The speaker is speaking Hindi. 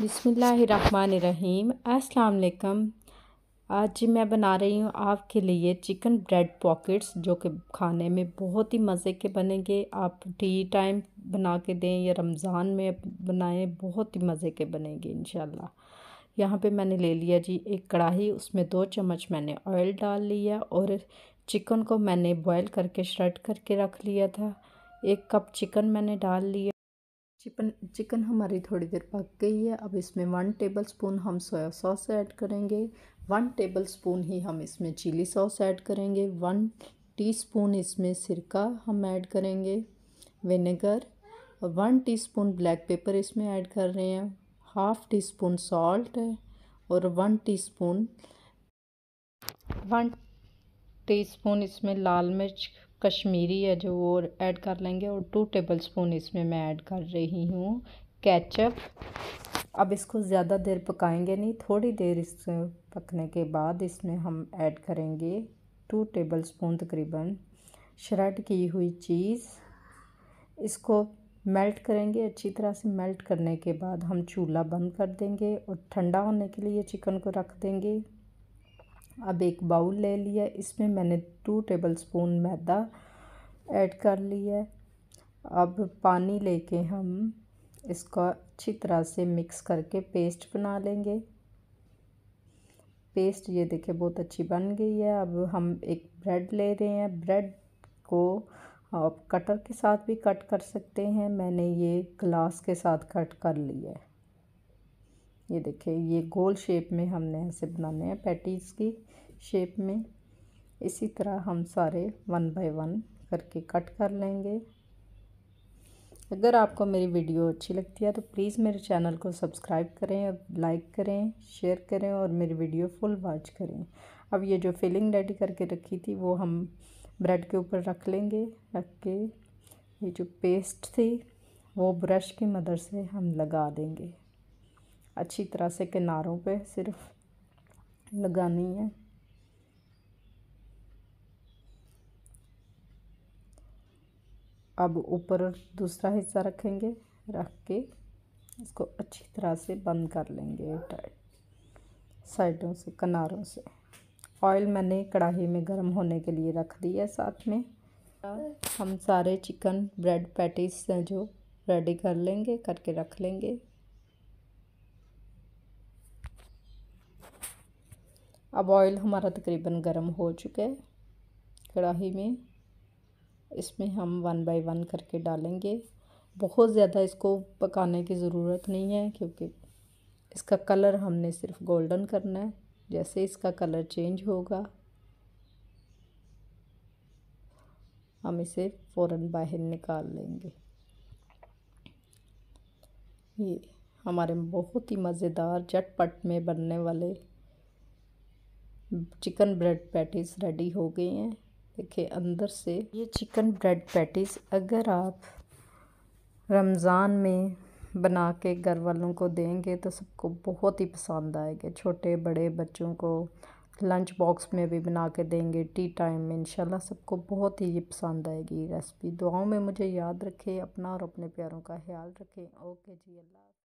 बिसमीम् असलकम आज मैं बना रही हूँ आपके लिए चिकन ब्रेड पॉकेट्स जो कि खाने में बहुत ही मज़े के बनेंगे आप टी टाइम बना के दें या रमज़ान में बनाएं बहुत ही मज़े के बनेंगे इन यहाँ पे मैंने ले लिया जी एक कढ़ाई उसमें दो चम्मच मैंने ऑयल डाल लिया और चिकन को मैंने बॉयल करके श्रेड करके रख लिया था एक कप चिकन मैंने डाल लिया चिकन चिकन हमारी थोड़ी देर पक गई है अब इसमें वन टेबल स्पून हम सोया सॉस ऐड करेंगे वन टेबल स्पून ही हम इसमें चिली सॉस ऐड करेंगे वन टीस्पून इसमें सिरका हम ऐड करेंगे vinegar one teaspoon black pepper इसमें ऐड कर रहे हैं हाफ़ टी स्पून सॉल्ट और one teaspoon one spoon इसमें लाल मिर्च कश्मीरी है जो वो ऐड कर लेंगे और टू टेबल स्पून इसमें मैं ऐड कर रही हूँ केचप अब इसको ज़्यादा देर पकाएंगे नहीं थोड़ी देर इस पकने के बाद इसमें हम ऐड करेंगे टू टेबल स्पून तकरीबन श्रेड की हुई चीज़ इसको मेल्ट करेंगे अच्छी तरह से मेल्ट करने के बाद हम चूल्हा बंद कर देंगे और ठंडा होने के लिए चिकन को रख देंगे अब एक बाउल ले लिया इसमें मैंने two tablespoon maida add कर लिया अब पानी लेके हम इसको अच्छी तरह से मिक्स करके पेस्ट बना लेंगे पेस्ट ये देखे बहुत अच्छी बन गई है अब हम एक ब्रेड ले रहे हैं ब्रेड को आप कटर के साथ भी कट कर सकते हैं मैंने ये ग्लास के साथ कट कर लिया है ये देखिए ये गोल शेप में हमने ऐसे बनाने हैं पैटीज की शेप में इसी तरह हम सारे वन बाय वन करके कट कर लेंगे अगर आपको मेरी वीडियो अच्छी लगती है तो प्लीज़ मेरे चैनल को सब्सक्राइब करें और लाइक करें शेयर करें और मेरी वीडियो फुल वॉच करें अब ये जो फिलिंग रेडी करके रखी थी वो हम ब्रेड के ऊपर रख लेंगे रख के ये जो पेस्ट थी वो ब्रश की मदद से हम लगा देंगे अच्छी तरह से किनारों पे सिर्फ लगानी है अब ऊपर दूसरा हिस्सा रखेंगे रख के इसको अच्छी तरह से बंद कर लेंगे टाइट साइडों से किनारों से ऑयल मैंने कढ़ाई में गर्म होने के लिए रख दिया है साथ में हम सारे चिकन ब्रेड पैटीज जो रेडी कर लेंगे करके रख लेंगे अब ऑयल हमारा तकरीबन गर्म हो चुका है कढ़ाही में इसमें हम वन बाय वन करके डालेंगे बहुत ज़्यादा इसको पकाने की ज़रूरत नहीं है क्योंकि इसका कलर हमने सिर्फ गोल्डन करना है जैसे इसका कलर चेंज होगा हम इसे फ़ौरन बाहर निकाल लेंगे ये हमारे बहुत ही मज़ेदार झटपट में बनने वाले चिकन ब्रेड पैटीज रेडी हो गई हैं देखिए अंदर से ये चिकन ब्रेड पैटीज अगर आप रमज़ान में बना के घर वालों को देंगे तो सबको बहुत ही पसंद आएगा छोटे बड़े बच्चों को लंच बॉक्स में भी बना के देंगे टी टाइम में इंशाल्लाह सबको बहुत ही पसंद आएगी रेसिपी दुआओं में मुझे याद रखें अपना और अपने प्यारों का ख्याल रखें ओके जी अल्लाह